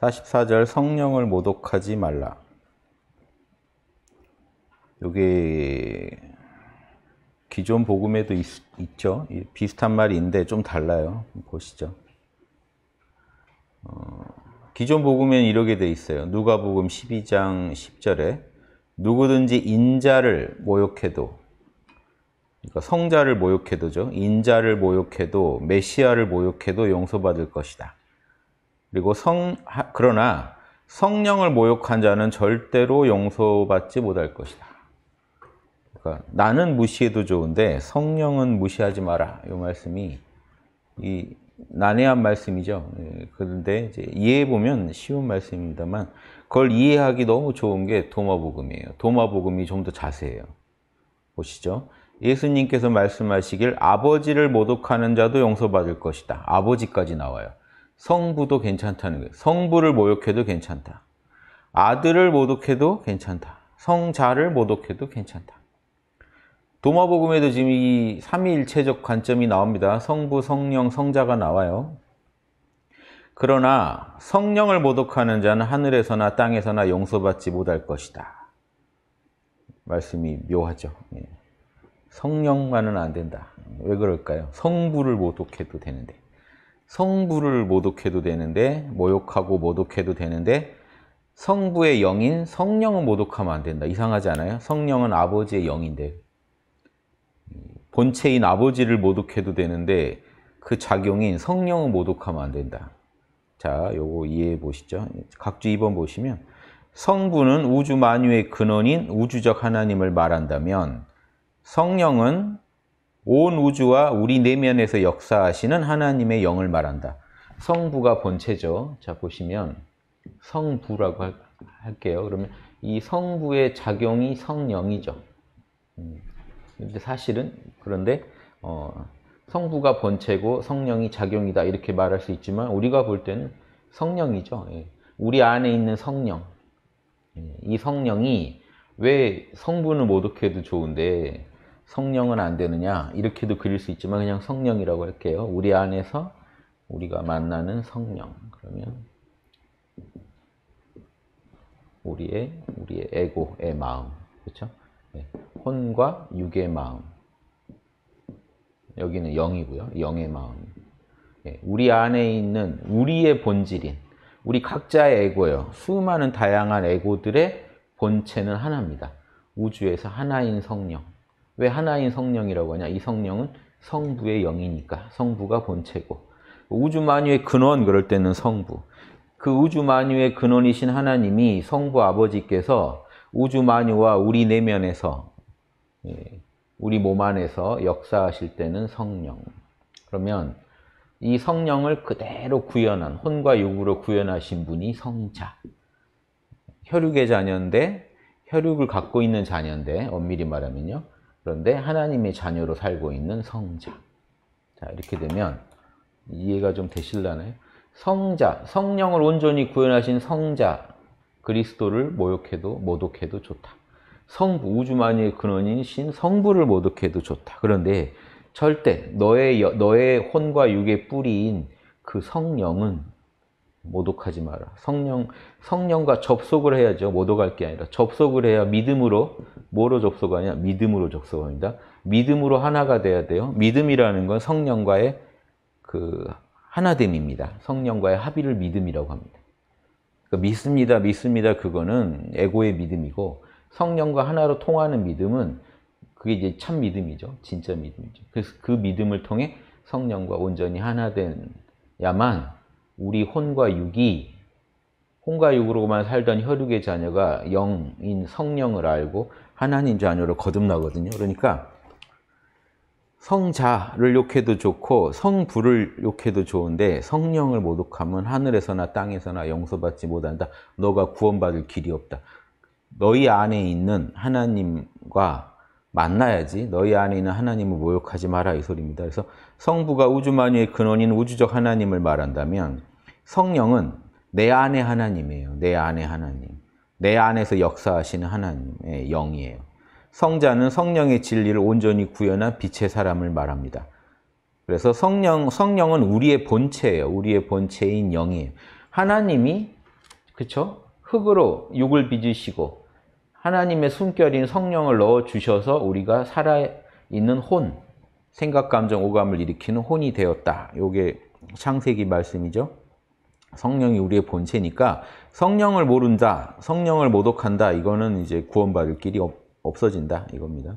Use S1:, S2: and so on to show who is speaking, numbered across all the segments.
S1: 44절 성령을 모독하지 말라. 요게 기존 복음에도 있, 죠 비슷한 말인데 좀 달라요. 보시죠. 어, 기존 복음엔 이렇게 돼 있어요. 누가복음 12장 10절에 누구든지 인자를 모욕해도 그러니까 성자를 모욕해도죠. 인자를 모욕해도 메시아를 모욕해도 용서받을 것이다. 그리고 성 그러나 성령을 모욕한 자는 절대로 용서받지 못할 것이다. 그러니까 나는 무시해도 좋은데 성령은 무시하지 마라. 이 말씀이 이 난해한 말씀이죠. 예, 그런데 이제 이해해 보면 쉬운 말씀입니다만 그걸 이해하기 너무 좋은 게 도마복음이에요. 도마복음이 좀 더 자세해요. 보시죠. 예수님께서 말씀하시길 아버지를 모독하는 자도 용서받을 것이다. 아버지까지 나와요. 성부도 괜찮다는 거예요. 성부를 모욕해도 괜찮다. 아들을 모독해도 괜찮다. 성자를 모독해도 괜찮다. 도마복음에도 지금 이 삼위일체적 관점이 나옵니다. 성부, 성령, 성자가 나와요. 그러나 성령을 모독하는 자는 하늘에서나 땅에서나 용서받지 못할 것이다. 말씀이 묘하죠. 예. 성령만은 안 된다. 왜 그럴까요? 성부를 모독해도 되는데. 성부를 모독해도 되는데 모욕하고 모독해도 되는데 성부의 영인 성령을 모독하면 안 된다. 이상하지 않아요? 성령은 아버지의 영인데 본체인 아버지를 모독해도 되는데 그 작용인 성령을 모독하면 안 된다. 자, 요거 이해해 보시죠. 각주 2번 보시면 성부는 우주 만유의 근원인 우주적 하나님을 말한다면 성령은 온 우주와 우리 내면에서 역사하시는 하나님의 영을 말한다. 성부가 본체죠. 자, 보시면 성부라고 할, 할게요. 그러면 이 성부의 작용이 성령이죠. 음, 근데 사실은 그런데 어, 성부가 본체고 성령이 작용이다 이렇게 말할 수 있지만 우리가 볼 때는 성령이죠. 예. 우리 안에 있는 성령. 예. 이 성령이 왜 성부는 모독해도 좋은데 성령은 안 되느냐 이렇게도 그릴 수 있지만 그냥 성령이라고 할게요. 우리 안에서 우리가 만나는 성령 그러면 우리의 우리의 에고의 마음 그렇죠? 네. 혼과 육의 마음 여기는 영이고요. 영의 마음 네. 우리 안에 있는 우리의 본질인 우리 각자의 에고요 수많은 다양한 에고들의 본체는 하나입니다. 우주에서 하나인 성령 왜 하나인 성령이라고 하냐? 이 성령은 성부의 영이니까 성부가 본체고 우주 만유의 근원 그럴 때는 성부. 그 우주 만유의 근원이신 하나님이 성부 아버지께서 우주 만유와 우리 내면에서 예, 우리 몸 안에서 역사하실 때는 성령. 그러면 이 성령을 그대로 구현한 혼과 육으로 구현하신 분이 성자. 혈육의 자녀인데 혈육을 갖고 있는 자녀인데 엄밀히 말하면요. 그런데 하나님의 자녀로 살고 있는 성자. 자, 이렇게 되면 이해가 좀 되실라나요? 성자, 성령을 온전히 구현하신 성자 그리스도를 모욕해도 모독해도 좋다. 성부, 우주만의 근원이신 성부를 모독해도 좋다. 그런데 절대 너의, 너의 혼과 육의 뿌리인 그 성령은 모독하지 마라. 성령, 성령과 접속을 해야죠. 모독할 게 아니라 접속을 해야 믿음으로, 뭐로 접속하냐? 믿음으로 접속합니다. 믿음으로 하나가 돼야 돼요. 믿음이라는 건 성령과의 그 하나됨입니다. 성령과의 합의를 믿음이라고 합니다. 그러니까 믿습니다, 믿습니다. 그거는 에고의 믿음이고 성령과 하나로 통하는 믿음은 그게 이제 참 믿음이죠. 진짜 믿음이죠. 그래서 그 믿음을 통해 성령과 온전히 하나 된 야만 우리 혼과 육이 혼과 육으로만 살던 혈육의 자녀가 영인 성령을 알고 하나님 자녀로 거듭나거든요. 그러니까 성자를 욕해도 좋고 성부를 욕해도 좋은데 성령을 모독하면 하늘에서나 땅에서나 용서받지 못한다. 너가 구원받을 길이 없다. 너희 안에 있는 하나님과 만나야지 너희 안에 있는 하나님을 모욕하지 마라 이 소리입니다. 그래서 성부가 우주만유의 근원인 우주적 하나님을 말한다면 성령은 내 안에 하나님이에요. 내 안에 하나님. 내 안에서 역사하시는 하나님의 영이에요. 성자는 성령의 진리를 온전히 구현한 빛의 사람을 말합니다. 그래서 성령, 성령은 우리의 본체예요. 우리의 본체인 영이에요. 하나님이, 그쵸? 흙으로 육을 빚으시고, 하나님의 숨결인 성령을 넣어주셔서 우리가 살아있는 혼, 생각, 감정, 오감을 일으키는 혼이 되었다. 요게 창세기 말씀이죠. 성령이 우리의 본체니까 성령을 모른다, 성령을 모독한다 이거는 이제 구원받을 길이 없어진다 이겁니다.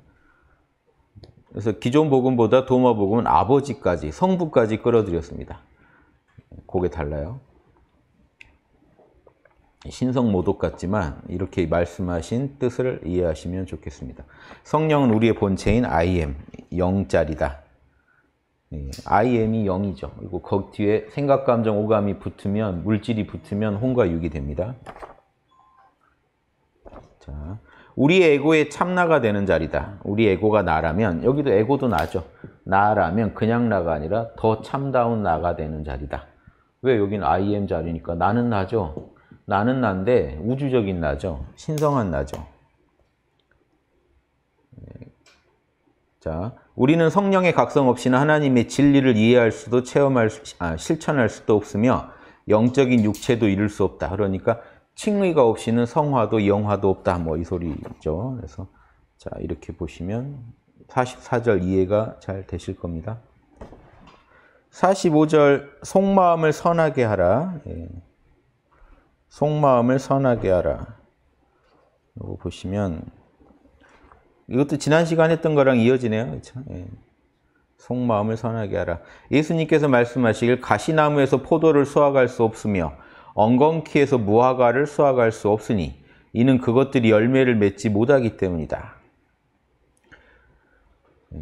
S1: 그래서 기존 복음보다 도마 복음은 아버지까지 성부까지 끌어들였습니다. 그게 달라요. 신성 모독 같지만 이렇게 말씀하신 뜻을 이해하시면 좋겠습니다. 성령은 우리의 본체인 I m 영짜리다. 예, IM이 0이죠. 그리고 거 뒤에 생각, 감정, 오감이 붙으면 물질이 붙으면 혼과 육이 됩니다. 자, 우리 에고의 참나가 되는 자리다. 우리 에고가 나라면 여기도 에고도 나죠. 나라면 그냥 나가 아니라 더 참다운 나가 되는 자리다. 왜 여기는 IM 자리니까 나는 나죠. 나는 난데 우주적인 나죠. 신성한 나죠. 예, 자, 우리는 성령의 각성 없이는 하나님의 진리를 이해할 수도 체험할 수, 아, 실천할 수도 없으며 영적인 육체도 이룰 수 없다. 그러니까 칭의가 없이는 성화도 영화도 없다. 뭐 이 소리죠. 그래서 자 이렇게 보시면 44절 이해가 잘 되실 겁니다. 45절 속마음을 선하게 하라. 예. 속마음을 선하게 하라. 이거 보시면 이것도 지난 시간 했던 거랑 이어지네요. 그렇죠? 예. 속마음을 선하게 하라. 예수님께서 말씀하시길 가시나무에서 포도를 수확할 수 없으며 엉겅퀴에서 무화과를 수확할 수 없으니 이는 그것들이 열매를 맺지 못하기 때문이다. 예.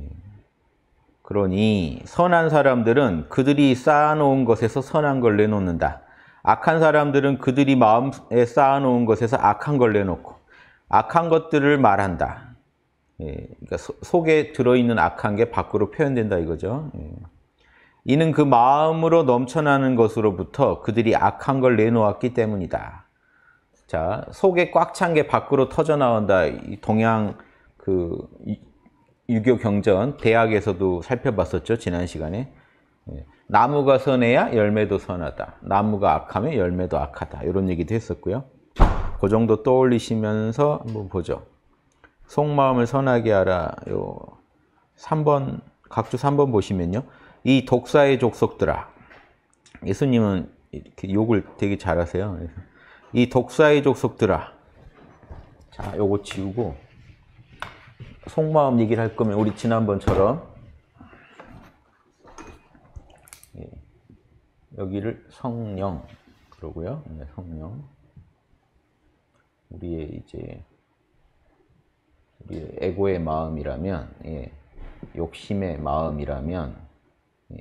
S1: 그러니 선한 사람들은 그들이 쌓아놓은 것에서 선한 걸 내놓는다. 악한 사람들은 그들이 마음에 쌓아놓은 것에서 악한 걸 내놓고 악한 것들을 말한다. 예, 그러니까 소, 속에 들어있는 악한 게 밖으로 표현된다 이거죠. 예. 이는 그 마음으로 넘쳐나는 것으로부터 그들이 악한 걸 내놓았기 때문이다. 자, 속에 꽉 찬 게 밖으로 터져 나온다. 동양 그 유교 경전 대학에서도 살펴봤었죠 지난 시간에. 예. 나무가 선해야 열매도 선하다. 나무가 악하면 열매도 악하다. 이런 얘기도 했었고요. 그 정도 떠올리시면서 한번 보죠. 속마음을 선하게 하라. 요 3번 각주 3번 보시면요. 이 독사의 족속들아. 예수님은 이렇게 욕을 되게 잘하세요. 이 독사의 족속들아. 자, 요거 지우고 속마음 얘기를 할 거면 우리 지난번처럼 예, 여기를 성령 그러고요. 네, 성령 우리의 이제 우리 에고의 마음이라면 예, 욕심의 마음이라면 예,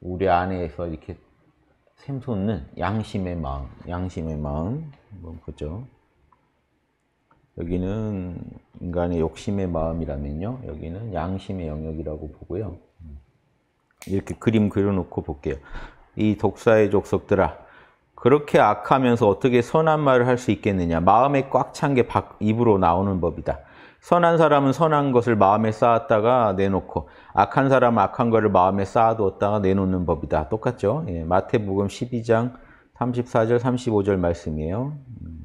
S1: 우리 안에서 이렇게 샘솟는 양심의 마음, 양심의 마음 한번 뭐 죠 여기는 인간의 욕심의 마음이라면요. 여기는 양심의 영역이라고 보고요. 이렇게 그림 그려놓고 볼게요. 이 독사의 족속들아, 그렇게 악하면서 어떻게 선한 말을 할 수 있겠느냐. 마음에 꽉 찬 게 입으로 나오는 법이다. 선한 사람은 선한 것을 마음에 쌓았다가 내놓고 악한 사람은 악한 것을 마음에 쌓아두었다가 내놓는 법이다. 똑같죠? 예, 마태복음 12장 34절 35절 말씀이에요. 음.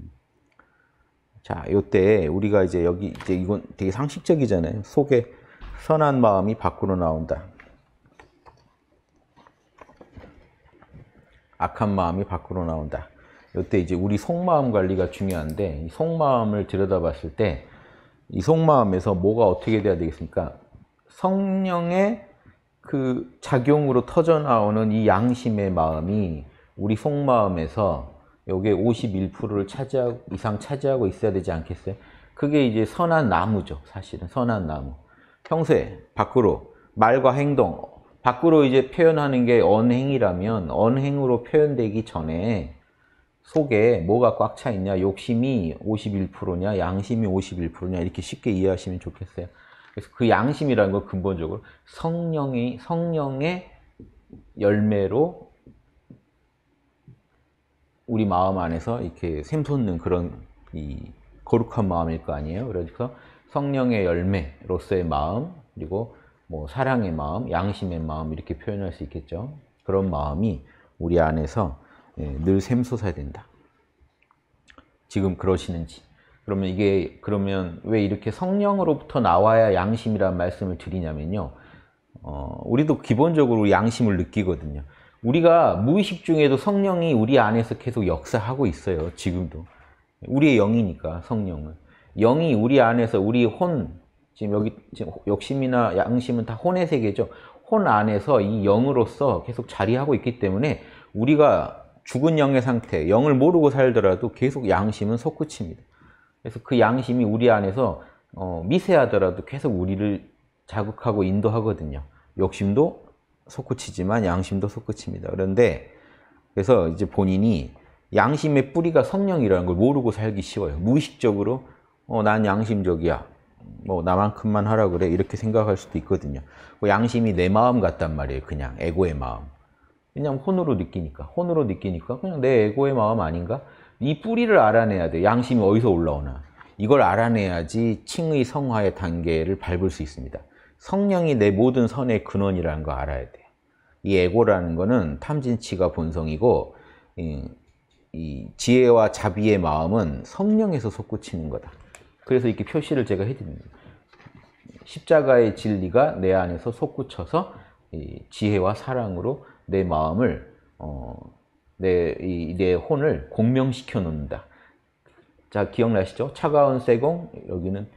S1: 자, 요때 우리가 이제 여기 이제 이건 되게 상식적이잖아요. 속에 선한 마음이 밖으로 나온다. 악한 마음이 밖으로 나온다. 이때 이제 우리 속마음 관리가 중요한데 이 속마음을 들여다봤을 때 이 속마음에서 뭐가 어떻게 돼야 되겠습니까? 성령의 그 작용으로 터져 나오는 이 양심의 마음이 우리 속마음에서 요게 51%를 차지하 이상 차지하고 있어야 되지 않겠어요? 그게 이제 선한 나무죠. 사실은 선한 나무. 평소에 밖으로 말과 행동 밖으로 이제 표현하는 게 언행이라면 언행으로 표현되기 전에 속에 뭐가 꽉 차 있냐 욕심이 51%냐 양심이 51%냐 이렇게 쉽게 이해하시면 좋겠어요 그래서 그 양심이라는 걸 근본적으로 성령이 성령의 열매로 우리 마음 안에서 이렇게 샘솟는 그런 이 거룩한 마음일 거 아니에요 그래서 성령의 열매로서의 마음 그리고 뭐 사랑의 마음, 양심의 마음 이렇게 표현할 수 있겠죠. 그런 마음이 우리 안에서 예, 늘 샘솟아야 된다. 지금 그러시는지. 그러면 이게 그러면 왜 이렇게 성령으로부터 나와야 양심이라는 말씀을 드리냐면요. 어, 우리도 기본적으로 양심을 느끼거든요. 우리가 무의식 중에도 성령이 우리 안에서 계속 역사하고 있어요. 지금도. 우리의 영이니까 성령은. 영이 우리 안에서 우리 혼 지금 여기 지금 욕심이나 양심은 다 혼의 세계죠. 혼 안에서 이 영으로서 계속 자리하고 있기 때문에 우리가 죽은 영의 상태, 영을 모르고 살더라도 계속 양심은 솟구칩니다. 그래서 그 양심이 우리 안에서 어, 미세하더라도 계속 우리를 자극하고 인도하거든요. 욕심도 솟구치지만 양심도 솟구칩니다. 그런데 그래서 이제 본인이 양심의 뿌리가 성령이라는 걸 모르고 살기 쉬워요. 무의식적으로 어, 난 양심적이야. 뭐 나만큼만 하라 그래 이렇게 생각할 수도 있거든요. 뭐 양심이 내 마음 같단 말이에요. 그냥 에고의 마음. 그냥 혼으로 느끼니까 혼으로 느끼니까 그냥 내 에고의 마음 아닌가? 이 뿌리를 알아내야 돼. 양심이 어디서 올라오나. 이걸 알아내야지 칭의 성화의 단계를 밟을 수 있습니다. 성령이 내 모든 선의 근원이라는 거 알아야 돼요. 이 에고라는 거는 탐진치가 본성이고 이, 이 지혜와 자비의 마음은 성령에서 솟구치는 거다. 그래서 이렇게 표시를 제가 해드립니다. 십자가의 진리가 내 안에서 솟구쳐서 지혜와 사랑으로 내 마음을 어, 내, 이, 내 혼을 공명시켜 놓는다. 자 기억나시죠? 차가운 쇠공 여기는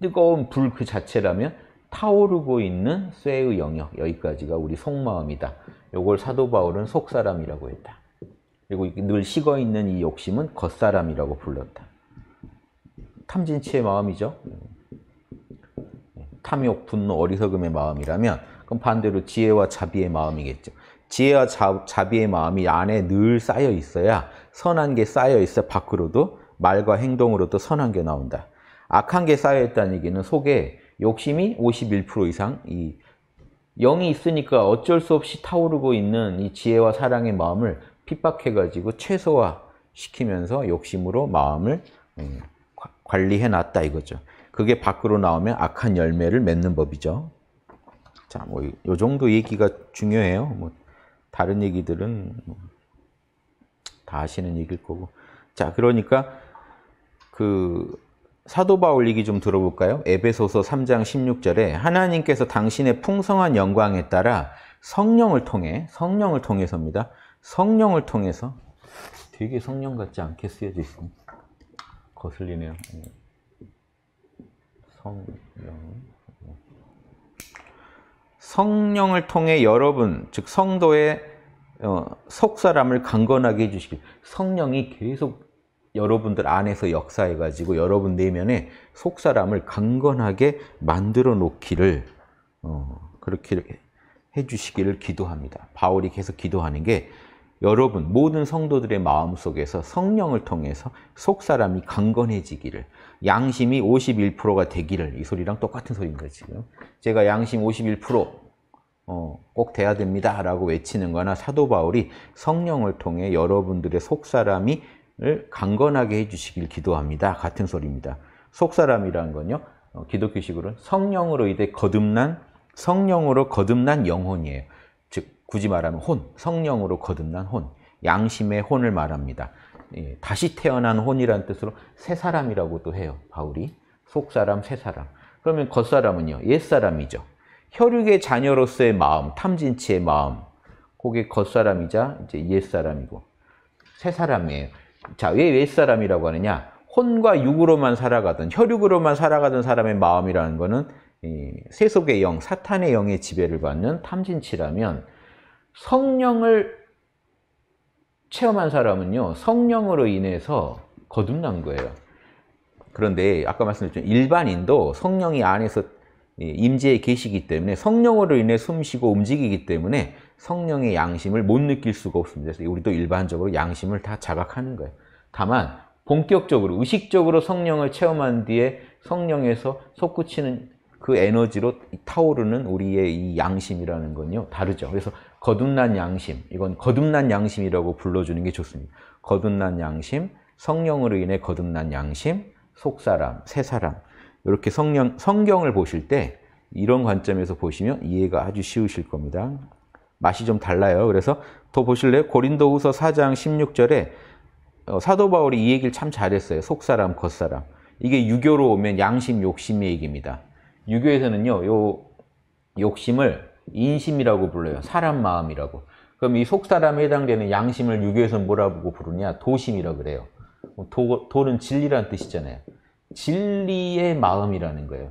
S1: 뜨거운 불 그 자체라면 타오르고 있는 쇠의 영역 여기까지가 우리 속마음이다. 요걸 사도 바울은 속사람이라고 했다. 그리고 늘 식어있는 이 욕심은 겉사람이라고 불렀다. 탐진치의 마음이죠. 탐욕, 분노, 어리석음의 마음이라면 그럼 반대로 지혜와 자비의 마음이겠죠. 지혜와 자, 자비의 마음이 안에 늘 쌓여 있어야 선한 게 쌓여 있어 밖으로도 말과 행동으로도 선한 게 나온다. 악한 게 쌓여 있다는 얘기는 속에 욕심이 51% 이상 이 영이 있으니까 어쩔 수 없이 타오르고 있는 이 지혜와 사랑의 마음을 핍박해가지고 최소화 시키면서 욕심으로 마음을 음, 관리해 놨다 이거죠. 그게 밖으로 나오면 악한 열매를 맺는 법이죠. 자, 뭐, 요 정도 얘기가 중요해요. 뭐, 다른 얘기들은 뭐 다 아시는 얘기일 거고. 자, 그러니까 그 사도 바울 얘기 좀 들어볼까요? 에베소서 3장 16절에 하나님께서 당신의 풍성한 영광에 따라 성령을 통해, 성령을 통해서입니다. 성령을 통해서 되게 성령 같지 않게 쓰여져 있습니다. 거슬리네요. 예. 성령. 성령을 통해 여러분, 즉 성도의 어, 속사람을 강건하게 해주시길. 성령이 계속 여러분들 안에서 역사해가지고 여러분 내면에 속사람을 강건하게 만들어 놓기를 어, 그렇게 해주시기를 기도합니다. 바울이 계속 기도하는 게 여러분 모든 성도들의 마음속에서 성령을 통해서 속사람이 강건해지기를 양심이 51%가 되기를 이 소리랑 똑같은 소리인 거요 지금 제가 양심 51% 어, 돼야 됩니다 라고 외치는 거나 사도 바울이 성령을 통해 여러분들의 속사람이 강건하게 해주시길 기도합니다 같은 소리입니다 속사람이라는 건요 어, 기독교식으로는 성령으로 이제 거듭난 성령으로 거듭난 영혼이에요 굳이 말하면 혼, 성령으로 거듭난 혼, 양심의 혼을 말합니다. 예, 다시 태어난 혼이란 뜻으로 새 사람이라고 또 해요. 바울이 속 사람, 새 사람. 그러면 겉 사람은요, 옛 사람이죠. 혈육의 자녀로서의 마음, 탐진치의 마음, 그게 겉 사람이자 이제 옛 사람이고 새 사람이에요. 자, 왜 옛 사람이라고 하느냐? 혼과 육으로만 살아가던 혈육으로만 살아가던 사람의 마음이라는 것은 세속의 영, 사탄의 영의 지배를 받는 탐진치라면 성령을 체험한 사람은요, 성령으로 인해서 거듭난 거예요. 그런데 아까 말씀드렸죠. 일반인도 성령이 안에서 임재에 계시기 때문에 성령으로 인해 숨쉬고 움직이기 때문에 성령의 양심을 못 느낄 수가 없습니다. 그래서 우리도 일반적으로 양심을 다 자각하는 거예요. 다만 본격적으로 의식적으로 성령을 체험한 뒤에 성령에서 솟구치는 그 에너지로 타오르는 우리의 이 양심이라는 건요 다르죠. 그래서 거듭난 양심, 이건 거듭난 양심이라고 불러주는 게 좋습니다. 거듭난 양심, 성령으로 인해 거듭난 양심, 속사람, 새사람 이렇게 성령, 성경을 보실 때 이런 관점에서 보시면 이해가 아주 쉬우실 겁니다. 맛이 좀 달라요. 그래서 더 보실래요? 고린도후서 4장 16절에 어, 사도 바울이 이 얘기를 참 잘했어요. 속사람, 겉사람. 이게 유교로 오면 양심, 욕심의 얘기입니다. 유교에서는요, 요 욕심을 인심이라고 불러요. 사람 마음이라고. 그럼 이 속사람에 해당되는 양심을 유교에서 뭐라고 부르냐? 도심이라고 그래요. 뭐 도, 도는 진리라는 뜻이잖아요. 진리의 마음이라는 거예요.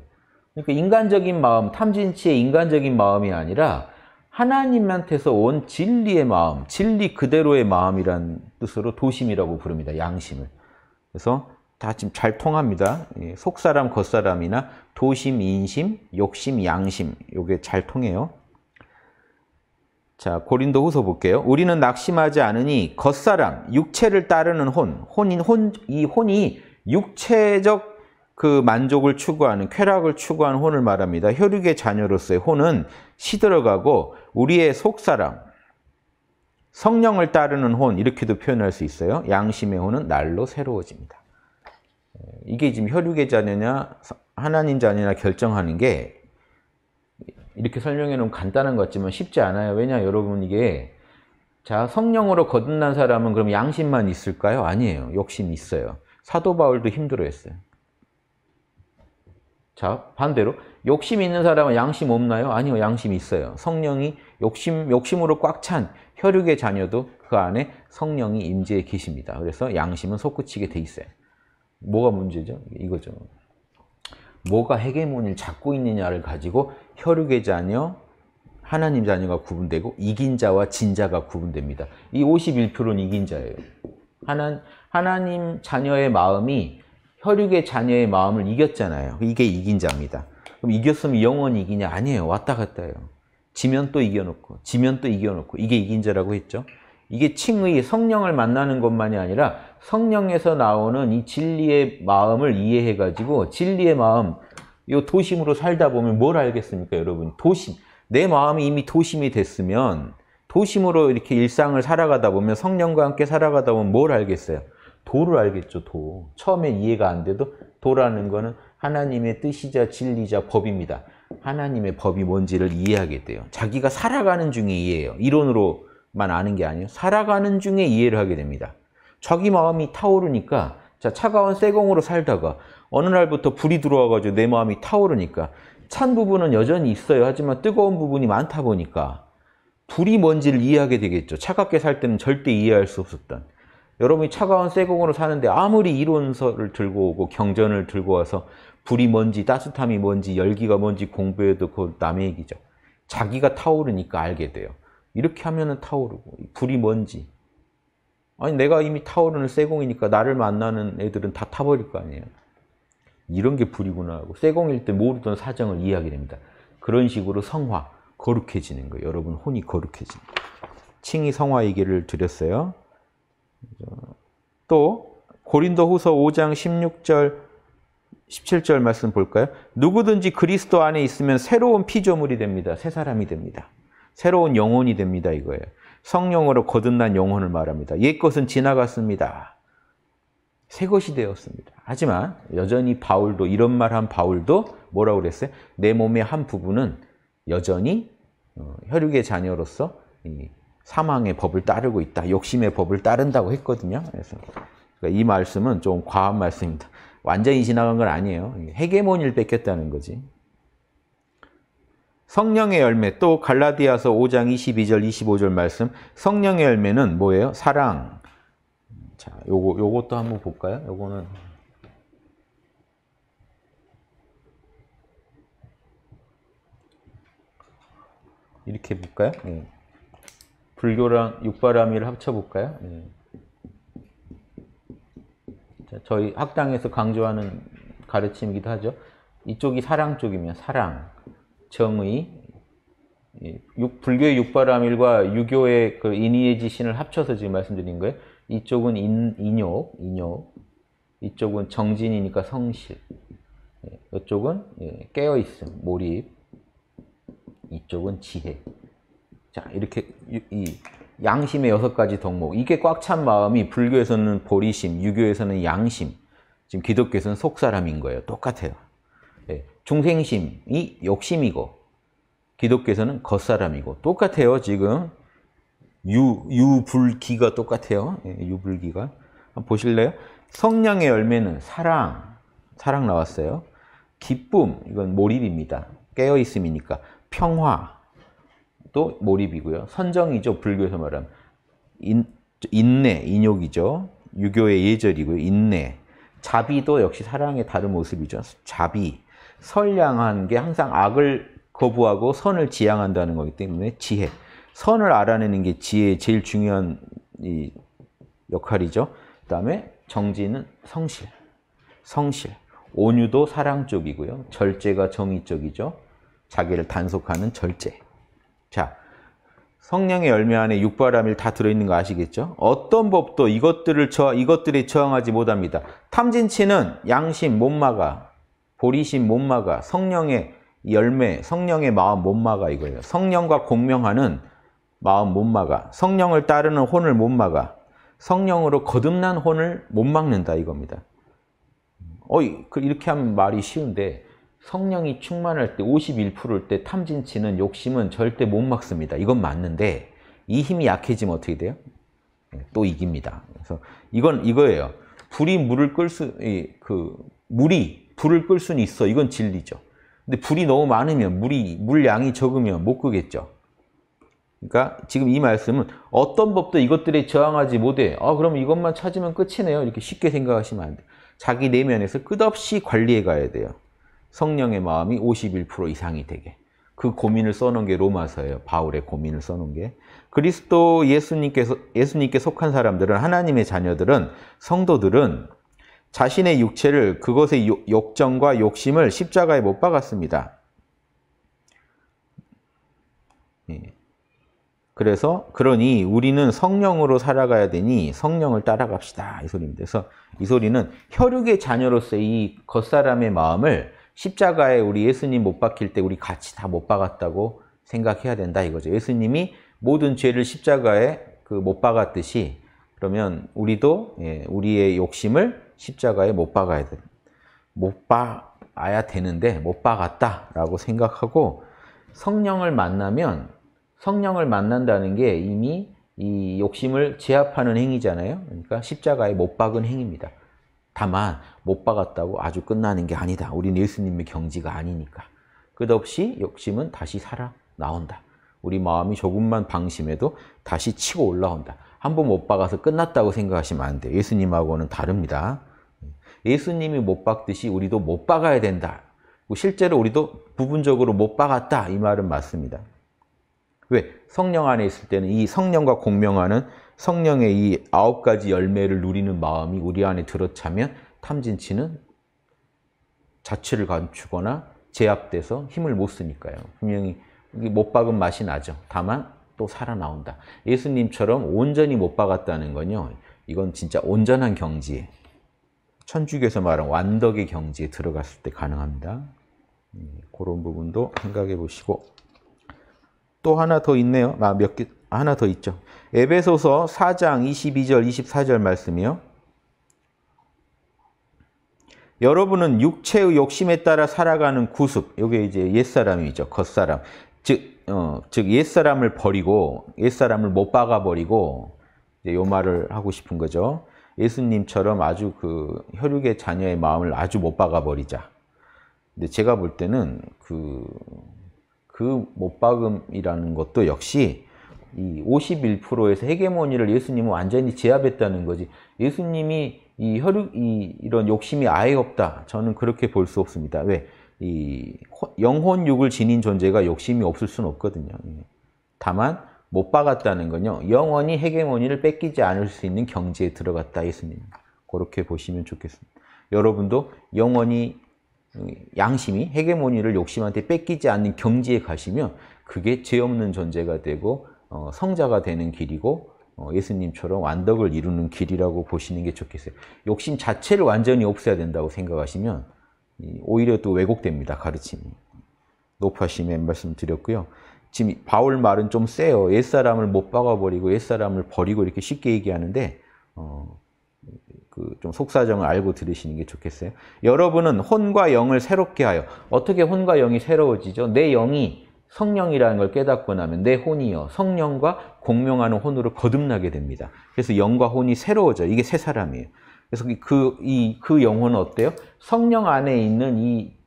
S1: 그러니까 인간적인 마음, 탐진치의 인간적인 마음이 아니라 하나님한테서 온 진리의 마음, 진리 그대로의 마음이란 뜻으로 도심이라고 부릅니다. 양심을. 그래서 다 지금 잘 통합니다. 속사람, 겉사람이나 도심, 인심, 욕심, 양심 이게잘 통해요. 자, 고린도 후서 볼게요. 우리는 낙심하지 않으니 겉사람, 육체를 따르는 혼, 혼인, 혼, 이 혼이 육체적 그 만족을 추구하는, 쾌락을 추구하는 혼을 말합니다. 혈육의 자녀로서의 혼은 시들어가고 우리의 속사람, 성령을 따르는 혼, 이렇게도 표현할 수 있어요. 양심의 혼은 날로 새로워집니다. 예, 이게 지금 혈육의 자녀냐, 하나님 자녀냐 결정하는 게 이렇게 설명해 놓으면 간단한 것 같지만 쉽지 않아요. 왜냐 여러분 이게 자 성령으로 거듭난 사람은 그럼 양심만 있을까요? 아니에요. 욕심이 있어요. 사도 바울도 힘들어했어요. 자 반대로 욕심 있는 사람은 양심 없나요? 아니요 양심이 있어요. 성령이 욕심, 욕심으로 꽉 찬 혈육의 자녀도 그 안에 성령이 임재해 계십니다. 그래서 양심은 솟구치게 돼 있어요. 뭐가 문제죠? 이거죠. 뭐가 헤게몬을 잡고 있느냐를 가지고 혈육의 자녀, 하나님 자녀가 구분되고 이긴 자와 진자가 구분됩니다. 이 51표는 이긴 자예요. 하나, 하나님 자녀의 마음이 혈육의 자녀의 마음을 이겼잖아요. 이게 이긴 자입니다. 그럼 이겼으면 영원히 이기냐? 아니에요. 왔다 갔다 해요. 지면 또 이겨놓고 지면 또 이겨놓고 이게 이긴 자라고 했죠. 이게 칭의 성령을 만나는 것만이 아니라 성령에서 나오는 이 진리의 마음을 이해해가지고 진리의 마음, 이 도심으로 살다 보면 뭘 알겠습니까, 여러분? 도심. 내 마음이 이미 도심이 됐으면 도심으로 이렇게 일상을 살아가다 보면 성령과 함께 살아가다 보면 뭘 알겠어요? 도를 알겠죠, 도. 처음에 이해가 안 돼도 도라는 거는 하나님의 뜻이자 진리자 법입니다. 하나님의 법이 뭔지를 이해하게 돼요. 자기가 살아가는 중에 이해해요. 이론으로만 아는 게 아니에요. 살아가는 중에 이해를 하게 됩니다. 자기 마음이 타오르니까 자, 차가운 쇠공으로 살다가 어느 날부터 불이 들어와가지고 내 마음이 타오르니까 찬 부분은 여전히 있어요. 하지만 뜨거운 부분이 많다 보니까 불이 뭔지를 이해하게 되겠죠. 차갑게 살 때는 절대 이해할 수 없었던. 여러분이 차가운 쇠공으로 사는데 아무리 이론서를 들고 오고 경전을 들고 와서 불이 뭔지 따뜻함이 뭔지 열기가 뭔지 공부해도 그 남의 얘기죠. 자기가 타오르니까 알게 돼요. 이렇게 하면 은 타오르고 불이 뭔지 아니 내가 이미 타오르는 쇠공이니까 나를 만나는 애들은 다 타버릴 거 아니에요. 이런 게 불이구나 하고 쇠공일 때 모르던 사정을 이해하게 됩니다. 그런 식으로 성화, 거룩해지는 거예요. 여러분 혼이 거룩해지는 거예요. 칭이 성화 얘기를 드렸어요. 또 고린도 후서 5장 16절 17절 말씀 볼까요? 누구든지 그리스도 안에 있으면 새로운 피조물이 됩니다. 새 사람이 됩니다. 새로운 영혼이 됩니다. 이거예요. 성령으로 거듭난 영혼을 말합니다. 옛것은 지나갔습니다. 새것이 되었습니다. 하지만 여전히 바울도 이런 말한 바울도 뭐라고 그랬어요? 내 몸의 한 부분은 여전히 어, 혈육의 자녀로서 사망의 법을 따르고 있다. 욕심의 법을 따른다고 했거든요. 그래서 그러니까 이 말씀은 좀 과한 말씀입니다. 완전히 지나간 건 아니에요. 헤게몬을 뺏겼다는 거지. 성령의 열매 또 갈라디아서 5장 22절 25절 말씀 성령의 열매는 뭐예요? 사랑. 자, 요거 요것도 한번 볼까요? 요거는 이렇게 볼까요? 네. 불교랑 육바라를 합쳐볼까요? 네. 예. 자, 저희 학당에서 강조하는 가르침이기도 하죠. 이쪽이 사랑 쪽이면 사랑. 정의, 육, 불교의 육바라밀과 유교의 그 인의의 지신을 합쳐서 지금 말씀드린 거예요. 이쪽은 인, 인욕, 인욕. 이쪽은 정진이니까 성실. 예, 이쪽은 예, 깨어있음, 몰입. 이쪽은 지혜. 자, 이렇게 이 양심의 여섯 가지 덕목. 이게 꽉 찬 마음이 불교에서는 보리심, 유교에서는 양심, 지금 기독교에서는 속사람인 거예요. 똑같아요. 예, 중생심이 욕심이고 기독교에서는 겉사람이고 똑같아요 지금 유, 유불기가 똑같아요 예, 유불기가 보실래요? 성량의 열매는 사랑 사랑 나왔어요 기쁨 이건 몰입입니다 깨어있음이니까 평화 또 몰입이고요 선정이죠 불교에서 말하면 인, 인내 인욕이죠 유교의 예절이고요 인내 자비도 역시 사랑의 다른 모습이죠 자비 선량한 게 항상 악을 거부하고 선을 지향한다는 거기 때문에 지혜. 선을 알아내는 게 지혜의 제일 중요한 이 역할이죠. 그 다음에 정지는 성실, 성실. 온유도 사랑 쪽이고요. 절제가 정의 쪽이죠. 자기를 단속하는 절제. 자, 성령의 열매 안에 육바람일 다 들어있는 거 아시겠죠? 어떤 법도 이것들을 저, 이것들에 저항하지 못합니다. 탐진치는 양심 못마가 보리신 못마가 성령의 열매, 성령의 마음 못 막아 이거예요. 성령과 공명하는 마음 못 막아. 성령을 따르는 혼을 못 막아. 성령으로 거듭난 혼을 못 막는다 이겁니다. 어, 이렇게 하면 말이 쉬운데 성령이 충만할 때 51%일 때 탐진치는 욕심은 절대 못 막습니다. 이건 맞는데 이 힘이 약해지면 어떻게 돼요? 네, 또 이깁니다. 그래서 이건 이거예요. 불이 물을 끌 수, 그 물이 불을 끌 수는 있어. 이건 진리죠. 근데 불이 너무 많으면 물이 물량이 적으면 못 끄겠죠. 그러니까 지금 이 말씀은 어떤 법도 이것들에 저항하지 못해. 아, 그럼 이것만 찾으면 끝이네요. 이렇게 쉽게 생각하시면 안 돼요. 자기 내면에서 끝없이 관리해 가야 돼요. 성령의 마음이 51% 이상이 되게. 그 고민을 써놓은 게 로마서예요. 바울의 고민을 써놓은 게. 그리스도 예수님께서, 예수님께 속한 사람들은, 하나님의 자녀들은, 성도들은 자신의 육체를 그것의 욕정과 욕심을 십자가에 못 박았습니다. 예. 그래서 그러니 우리는 성령으로 살아가야 되니 성령을 따라갑시다. 이 소리입니다. 그래서 이 소리는 혈육의 자녀로서의 이 겉사람의 마음을 십자가에 우리 예수님 못 박힐 때 우리 같이 다 못 박았다고 생각해야 된다 이거죠. 예수님이 모든 죄를 십자가에 그 못 박았듯이 그러면 우리도 예, 우리의 욕심을 십자가에 못 박아야 돼. 못 박아야 되는데 못 박았다라고 생각하고 성령을 만나면 성령을 만난다는 게 이미 이 욕심을 제압하는 행위잖아요. 그러니까 십자가에 못 박은 행위입니다. 다만 못 박았다고 아주 끝나는 게 아니다. 우리 예수님의 경지가 아니니까. 끝없이 욕심은 다시 살아 나온다. 우리 마음이 조금만 방심해도 다시 치고 올라온다. 한 번 못 박아서 끝났다고 생각하시면 안 돼요. 예수님하고는 다릅니다. 예수님이 못 박듯이 우리도 못 박아야 된다. 실제로 우리도 부분적으로 못 박았다. 이 말은 맞습니다. 왜? 성령 안에 있을 때는 이 성령과 공명하는 성령의 이 아홉 가지 열매를 누리는 마음이 우리 안에 들어차면 탐진치는 자취를 감추거나 제압돼서 힘을 못 쓰니까요. 분명히 못 박은 맛이 나죠. 다만 또 살아나온다. 예수님처럼 온전히 못 박았다는 건요. 이건 진짜 온전한 경지예요. 천주교에서 말한 완덕의 경지에 들어갔을 때 가능합니다. 예, 그런 부분도 생각해 보시고 또 하나 더 있네요. 아, 몇 개, 하나 더 있죠. 에베소서 4장 22절, 24절 말씀이요. 여러분은 육체의 욕심에 따라 살아가는 구습, 이게 이제 옛사람이죠. 겉사람. 즉, 어, 즉 옛사람을 버리고, 옛사람을 못 박아버리고, 이제 요 말을 하고 싶은 거죠. 예수님처럼 아주 그 혈육의 자녀의 마음을 아주 못 박아버리자. 근데 제가 볼 때는 그, 그 못 박음이라는 것도 역시 이 51%에서 헤게모니를 예수님은 완전히 제압했다는 거지. 예수님이 이 혈육, 이, 이런 욕심이 아예 없다. 저는 그렇게 볼 수 없습니다. 왜? 이 영혼육을 지닌 존재가 욕심이 없을 수는 없거든요. 예. 다만, 못 박았다는 건요. 영원히 헤게모니를 뺏기지 않을 수 있는 경지에 들어갔다 예수님. 그렇게 보시면 좋겠습니다. 여러분도 영원히 음, 양심이 헤게모니를 욕심한테 뺏기지 않는 경지에 가시면 그게 죄 없는 존재가 되고 어, 성자가 되는 길이고 어, 예수님처럼 완덕을 이루는 길이라고 보시는 게 좋겠어요. 욕심 자체를 완전히 없애야 된다고 생각하시면 오히려 또 왜곡됩니다. 가르침이. 높아심의 말씀 드렸고요. 지금 바울 말은 좀 세요. 옛사람을 못 박아버리고 옛사람을 버리고 이렇게 쉽게 얘기하는데 어, 그좀 속사정을 알고 들으시는 게 좋겠어요. 여러분은 혼과 영을 새롭게 하여 어떻게 혼과 영이 새로워지죠? 내 영이 성령이라는 걸 깨닫고 나면 내 혼이요 성령과 공명하는 혼으로 거듭나게 됩니다. 그래서 영과 혼이 새로워져 이게 세 사람이에요. 그래서 그이그 그 영혼은 어때요? 성령 안에 있는 이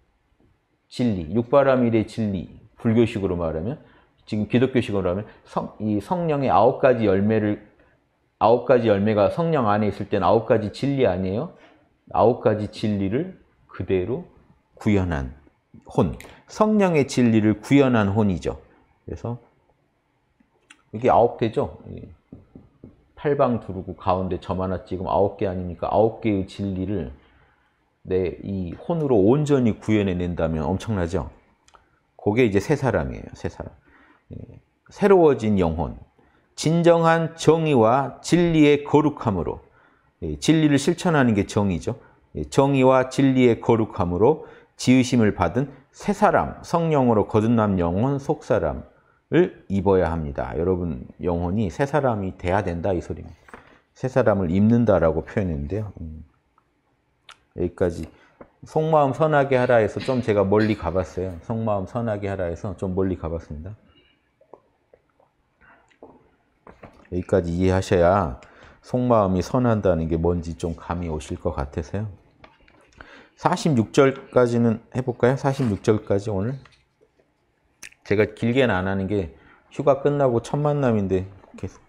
S1: 진리, 육바라밀의 진리, 불교식으로 말하면 지금 기독교식으로 하면 성, 이 성령의 아홉 가지 열매를 아홉 가지 열매가 성령 안에 있을 때는 아홉 가지 진리 아니에요? 아홉 가지 진리를 그대로 구현한 혼. 성령의 진리를 구현한 혼이죠. 그래서 이게 아홉 개죠? 예. 팔방 두르고 가운데 점 하나 찍으 아홉 개 아닙니까? 아홉 개의 진리를 내 이 혼으로 온전히 구현해낸다면 엄청나죠? 그게 이제 세 사람이에요, 세 사람. 새로워진 영혼, 진정한 정의와 진리의 거룩함으로 예, 진리를 실천하는 게 정의죠. 예, 정의와 진리의 거룩함으로 지으심을 받은 새 사람, 성령으로 거듭남 영혼, 속 사람을 입어야 합니다. 여러분, 영혼이 새 사람이 돼야 된다 이 소리입니다. 새 사람을 입는다라고 표현했는데요. 음. 여기까지 속마음 선하게 하라 해서 좀 제가 멀리 가봤어요. 속마음 선하게 하라 해서 좀 멀리 가봤습니다. 여기까지 이해하셔야 속마음이 선한다는 게 뭔지 좀 감이 오실 것 같아서요. 46절까지는 해볼까요? 46절까지 오늘? 제가 길게는 안 하는 게 휴가 끝나고 첫 만남인데 계속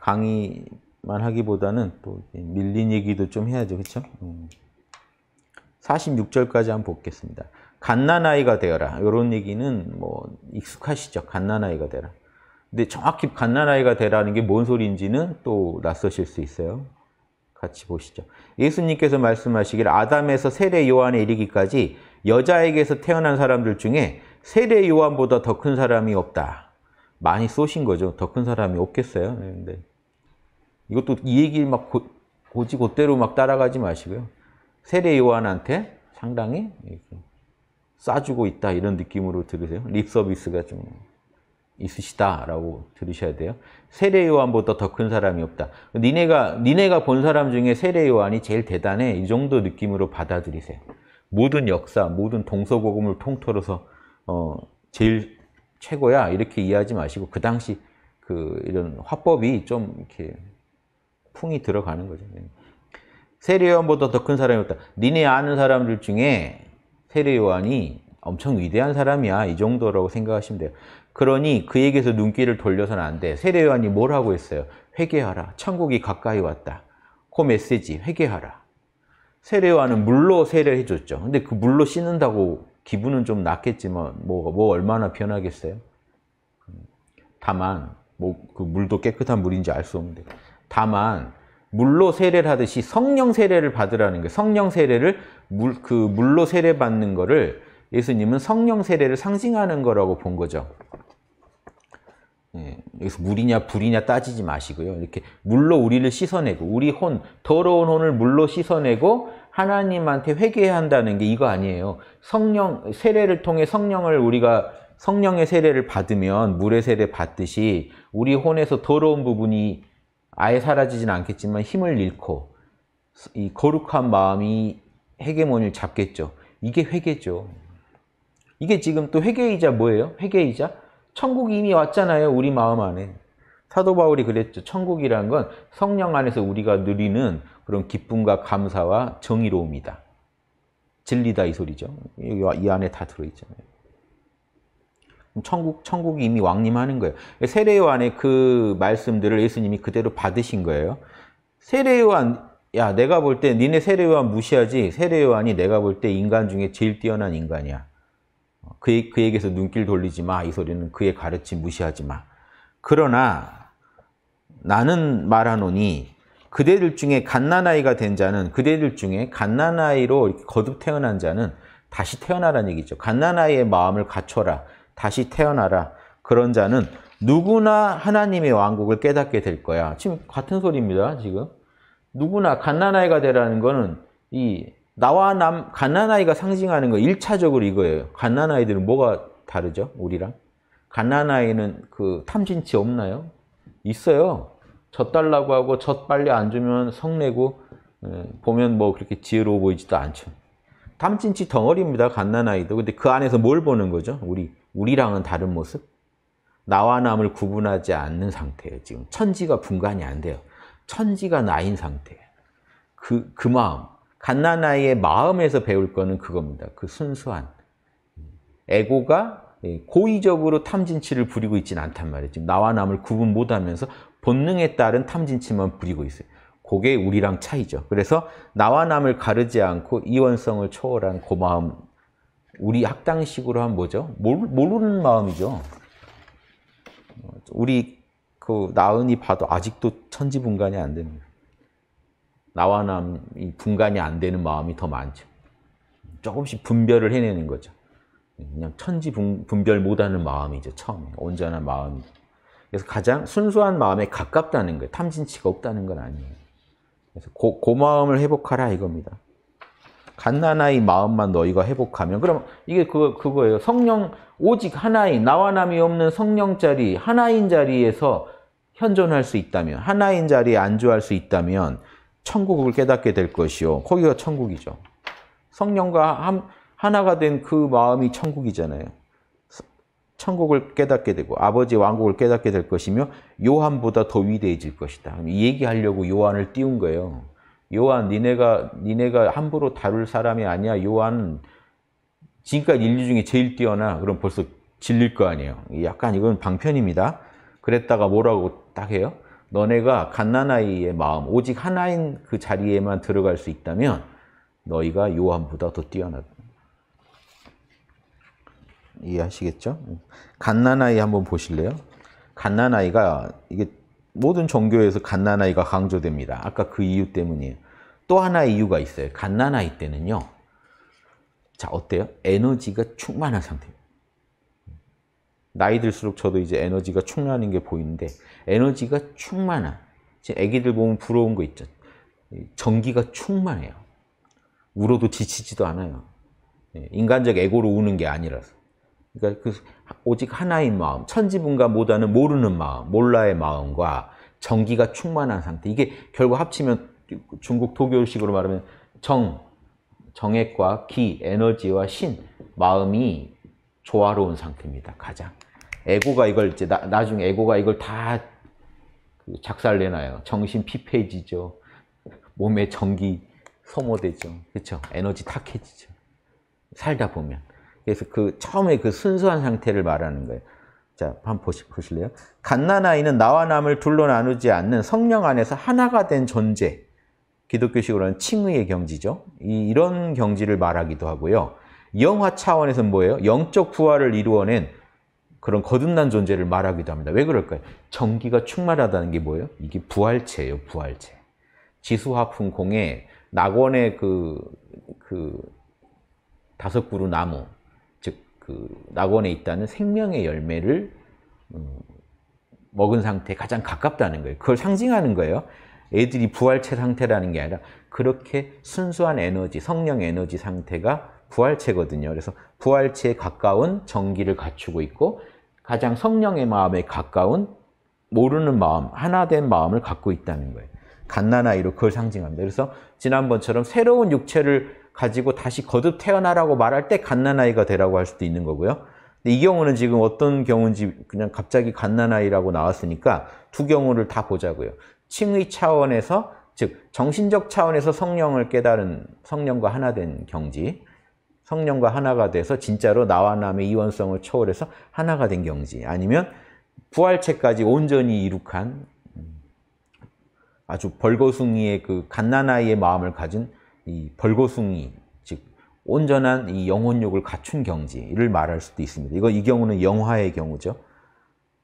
S1: 강의만 하기보다는 또 밀린 얘기도 좀 해야죠. 그렇죠? 46절까지 음. 한번 보겠습니다. 갓난아이가 되어라. 이런 얘기는 뭐 익숙하시죠? 갓난아이가 되라 근데 정확히 갓난아이가 되라는 게 뭔 소리인지는 또 낯서실 수 있어요. 같이 보시죠. 예수님께서 말씀하시길 아담에서 세례 요한에 이르기까지 여자에게서 태어난 사람들 중에 세례 요한보다 더 큰 사람이 없다. 많이 쏘신 거죠. 더 큰 사람이 없겠어요. 근데 이것도 이 얘기를 막 고, 고지 곧대로 막 따라가지 마시고요. 세례 요한한테 상당히 싸주고 있다 이런 느낌으로 들으세요. 립 서비스가 좀 있으시다라고 들으셔야 돼요. 세례 요한보다 더 큰 사람이 없다. 니네가 니네가 본 사람 중에 세례 요한이 제일 대단해. 이 정도 느낌으로 받아들이세요. 모든 역사, 모든 동서고금을 통틀어서 어, 제일 최고야 이렇게 이해하지 마시고 그 당시 그 이런 화법이 좀 이렇게 풍이 들어가는 거죠. 네. 세례 요한보다 더 큰 사람이 없다. 니네 아는 사람들 중에 세례 요한이 엄청 위대한 사람이야. 이 정도라고 생각하시면 돼요. 그러니 그에게서 눈길을 돌려서는 안 돼. 세례 요한이 뭘 하고 있어요? 회개하라. 천국이 가까이 왔다. 그 메시지 회개하라. 세례 요한은 물로 세례를 해줬죠. 근데 그 물로 씻는다고 기분은 좀 낫겠지만 뭐, 뭐 얼마나 변하겠어요? 다만 뭐 그 물도 깨끗한 물인지 알 수 없는데 다만 물로 세례를 하듯이 성령 세례를 받으라는 거 성령 세례를 물, 그 물로 세례 받는 거를 예수님은 성령 세례를 상징하는 거라고 본 거죠. 예, 여기서 물이냐 불이냐 따지지 마시고요. 이렇게 물로 우리를 씻어내고 우리 혼, 더러운 혼을 물로 씻어내고 하나님한테 회개한다는 게 이거 아니에요. 성령 세례를 통해 성령을 우리가 성령의 세례를 받으면 물의 세례 받듯이 우리 혼에서 더러운 부분이 아예 사라지진 않겠지만 힘을 잃고 이 거룩한 마음이 헤게몬을 잡겠죠. 이게 회개죠. 이게 지금 또 회개이자 뭐예요? 회개이자 천국이 이미 왔잖아요. 우리 마음 안에. 사도 바울이 그랬죠. 천국이란 건 성령 안에서 우리가 누리는 그런 기쁨과 감사와 정의로움이다. 진리다 이 소리죠. 이 안에 다 들어있잖아요. 천국, 천국이 이미 왕림하는 거예요. 세례요한의 그 말씀들을 예수님이 그대로 받으신 거예요. 세례요한, 야, 내가 볼때 니네 세례요한 무시하지. 세례요한이 내가 볼 때 인간 중에 제일 뛰어난 인간이야. 그, 그에게서 눈길 돌리지 마. 이 소리는 그의 가르침 무시하지 마. 그러나 나는 말하노니 그대들 중에 갓난아이가 된 자는 그대들 중에 갓난아이로 거듭 태어난 자는 다시 태어나라는 얘기죠. 갓난아이의 마음을 갖춰라. 다시 태어나라. 그런 자는 누구나 하나님의 왕국을 깨닫게 될 거야. 지금 같은 소리입니다. 지금 누구나 갓난아이가 되라는 거는 이 나와 남, 갓난아이가 상징하는 거 1차적으로 이거예요. 갓난아이들은 뭐가 다르죠? 우리랑? 갓난아이는 그 탐진치 없나요? 있어요. 젖 달라고 하고 젖 빨리 안 주면 성내고 예, 보면 뭐 그렇게 지혜로워 보이지도 않죠. 탐진치 덩어리입니다. 갓난아이도. 근데 그 안에서 뭘 보는 거죠? 우리, 우리랑은 다른 모습? 나와 남을 구분하지 않는 상태예요. 지금 천지가 분간이 안 돼요. 천지가 나인 상태예요. 그, 그 마음, 갓난아이의 마음에서 배울 거는 그겁니다. 그 순수한. 에고가 고의적으로 탐진치를 부리고 있지 않단 말이죠. 나와 남을 구분 못하면서 본능에 따른 탐진치만 부리고 있어요. 그게 우리랑 차이죠. 그래서 나와 남을 가르지 않고 이원성을 초월한 고마움, 그 우리 학당식으로 한 뭐죠? 모르는 마음이죠. 우리 그 나은이 봐도 아직도 천지분간이 안 됩니다. 나와 남이 분간이 안 되는 마음이 더 많죠. 조금씩 분별을 해내는 거죠. 그냥 천지 분별 못하는 마음이죠. 처음에 온전한 마음이. 그래서 가장 순수한 마음에 가깝다는 거예요. 탐진치가 없다는 건 아니에요. 그래서 고, 그 마음을 회복하라 이겁니다. 갓난아이 마음만 너희가 회복하면 그럼 이게 그거, 그거예요. 성령 오직 하나인 나와 남이 없는 성령 자리 하나인 자리에서 현존할 수 있다면 하나인 자리에 안주할 수 있다면 천국을 깨닫게 될 것이요. 거기가 천국이죠. 성령과 하나가 된 그 마음이 천국이잖아요. 천국을 깨닫게 되고 아버지 왕국을 깨닫게 될 것이며 요한보다 더 위대해질 것이다. 얘기하려고 요한을 띄운 거예요. 요한 니네가 니네가 함부로 다룰 사람이 아니야. 요한 지금까지 인류 중에 제일 뛰어나. 그럼 벌써 질릴 거 아니에요. 약간 이건 방편입니다. 그랬다가 뭐라고 딱 해요? 너네가 갓난아이의 마음, 오직 하나인 그 자리에만 들어갈 수 있다면 너희가 요한보다 더 뛰어나다. 이해하시겠죠? 갓난아이 한번 보실래요? 갓난아이가 이게 모든 종교에서 갓난아이가 강조됩니다. 아까 그 이유 때문이에요. 또 하나의 이유가 있어요. 갓난아이 때는요. 자, 어때요? 에너지가 충만한 상태. 나이 들수록 저도 이제 에너지가 충만한 게 보이는데 에너지가 충만한 지금 애기들 보면 부러운 거 있죠 전기가 충만해요 울어도 지치지도 않아요 예, 인간적 에고로 우는 게 아니라서 그러니까 그 오직 하나인 마음 천지분간보다는 모르는 마음 몰라의 마음과 전기가 충만한 상태 이게 결국 합치면 중국 도교식으로 말하면 정 정액과 기 에너지와 신 마음이 조화로운 상태입니다 가장 에고가 이걸 이제 나, 중에 에고가 이걸 다 그 작살내놔요. 정신 피폐해지죠. 몸에 전기 소모되죠. 그렇죠? 에너지 탁해지죠. 살다 보면. 그래서 그 처음에 그 순수한 상태를 말하는 거예요. 자, 한번 보시, 보실래요? 갓난아이는 나와 남을 둘로 나누지 않는 성령 안에서 하나가 된 존재. 기독교식으로는 칭의의 경지죠. 이, 이런 경지를 말하기도 하고요. 영화 차원에서는 뭐예요? 영적 부활을 이루어낸 그런 거듭난 존재를 말하기도 합니다. 왜 그럴까요? 전기가 충만하다는 게 뭐예요? 이게 부활체예요, 부활체. 지수화풍공에 낙원의 그, 그 다섯 그루 나무, 즉, 그 낙원에 있다는 생명의 열매를 음, 먹은 상태에 가장 가깝다는 거예요. 그걸 상징하는 거예요. 애들이 부활체 상태라는 게 아니라 그렇게 순수한 에너지, 성령 에너지 상태가 부활체거든요. 그래서 부활체에 가까운 전기를 갖추고 있고 가장 성령의 마음에 가까운 모르는 마음, 하나 된 마음을 갖고 있다는 거예요. 갓난아이로 그걸 상징합니다. 그래서 지난번처럼 새로운 육체를 가지고 다시 거듭 태어나라고 말할 때 갓난아이가 되라고 할 수도 있는 거고요. 근데 이 경우는 지금 어떤 경우인지 그냥 갑자기 갓난아이라고 나왔으니까 두 경우를 다 보자고요. 칭의 차원에서 즉 정신적 차원에서 성령을 깨달은 성령과 하나 된 경지 성령과 하나가 돼서 진짜로 나와 남의 이원성을 초월해서 하나가 된 경지 아니면 부활체까지 온전히 이룩한 음, 아주 벌거숭이의 그 갓난아이의 마음을 가진 이 벌거숭이 즉 온전한 이 영혼욕을 갖춘 경지를 말할 수도 있습니다. 이거 이 경우는 영화의 경우죠.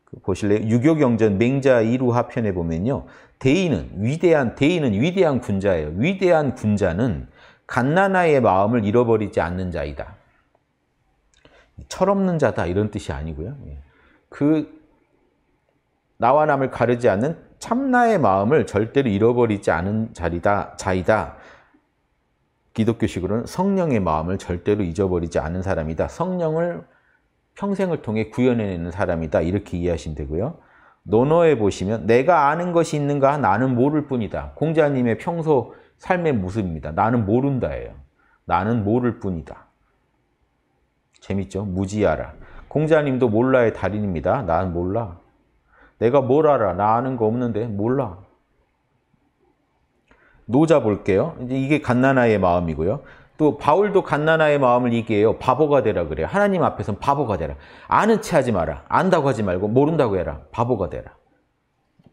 S1: 그 보실래요? 유교 경전 맹자 이루 하편에 보면요. 대인은 위대한 대인은 위대한 군자예요. 위대한 군자는 갓나나의 마음을 잃어버리지 않는 자이다. 철없는 자다 이런 뜻이 아니고요. 예. 그 나와 남을 가르지 않는 참나의 마음을 절대로 잃어버리지 않은 자리다, 자이다. 기독교식으로는 성령의 마음을 절대로 잊어버리지 않은 사람이다. 성령을 평생을 통해 구현해내는 사람이다. 이렇게 이해하시면 되고요. 논어에 보시면 내가 아는 것이 있는가 나는 모를 뿐이다. 공자님의 평소 삶의 모습입니다. 나는 모른다예요. 나는 모를 뿐이다. 재밌죠? 무지하라. 공자님도 몰라의 달인입니다. 난 몰라. 내가 뭘 알아? 나 아는 거 없는데 몰라. 노자 볼게요. 이게 갓나나의 마음이고요. 또 바울도 갓나나의 마음을 얘기해요. 바보가 되라 그래요. 하나님 앞에선 바보가 되라. 아는 체 하지 마라. 안다고 하지 말고 모른다고 해라. 바보가 되라.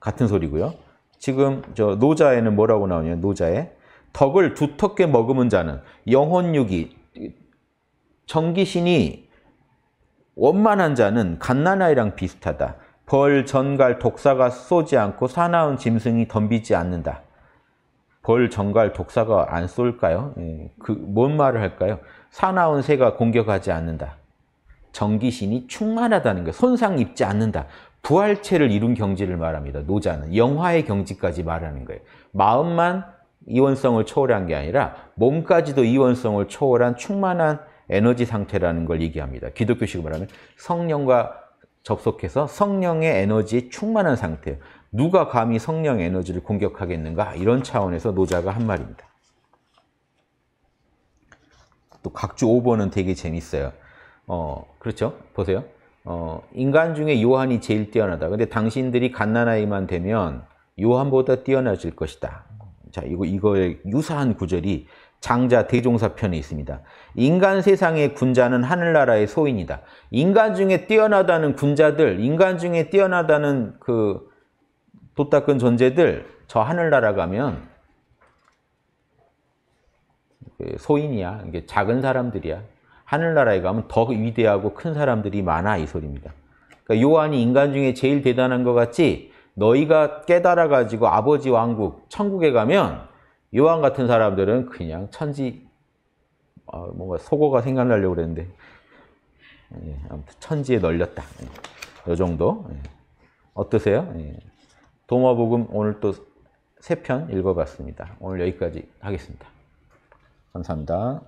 S1: 같은 소리고요. 지금 저 노자에는 뭐라고 나오냐? 노자에 덕을 두텁게 머금은 자는 영혼육이 정기신이 원만한 자는 갓난아이랑 비슷하다. 벌, 전갈, 독사가 쏘지 않고 사나운 짐승이 덤비지 않는다. 벌, 전갈, 독사가 안 쏠까요? 예, 그, 뭔 말을 할까요? 사나운 새가 공격하지 않는다. 정기신이 충만하다는 거예요 손상 입지 않는다. 부활체를 이룬 경지를 말합니다. 노자는. 영화의 경지까지 말하는 거예요. 마음만 이원성을 초월한 게 아니라 몸까지도 이원성을 초월한 충만한 에너지 상태라는 걸 얘기합니다. 기독교식으로 말하면 성령과 접속해서 성령의 에너지에 충만한 상태. 누가 감히 성령 에너지를 공격하겠는가? 이런 차원에서 노자가 한 말입니다. 또 각주 5번은 되게 재밌어요. 어, 그렇죠? 보세요. 어, 인간 중에 요한이 제일 뛰어나다. 근데 당신들이 갓난아이만 되면 요한보다 뛰어나질 것이다. 자, 이거, 이거에 유사한 구절이 장자 대종사편에 있습니다. 인간 세상의 군자는 하늘나라의 소인이다. 인간 중에 뛰어나다는 군자들, 인간 중에 뛰어나다는 그 도닦은 존재들, 저 하늘나라 가면 그 소인이야. 이게 작은 사람들이야. 하늘나라에 가면 더 위대하고 큰 사람들이 많아 이 소리입니다. 그러니까 요한이 인간 중에 제일 대단한 것 같지 너희가 깨달아 가지고 아버지 왕국 천국에 가면 요한 같은 사람들은 그냥 천지 아, 뭔가 속어가 생각나려고 그랬는데 예, 아무튼 천지에 널렸다. 예, 요 정도. 예. 어떠세요? 예. 도마복음 오늘 또 세 편 읽어봤습니다. 오늘 여기까지 하겠습니다. 감사합니다.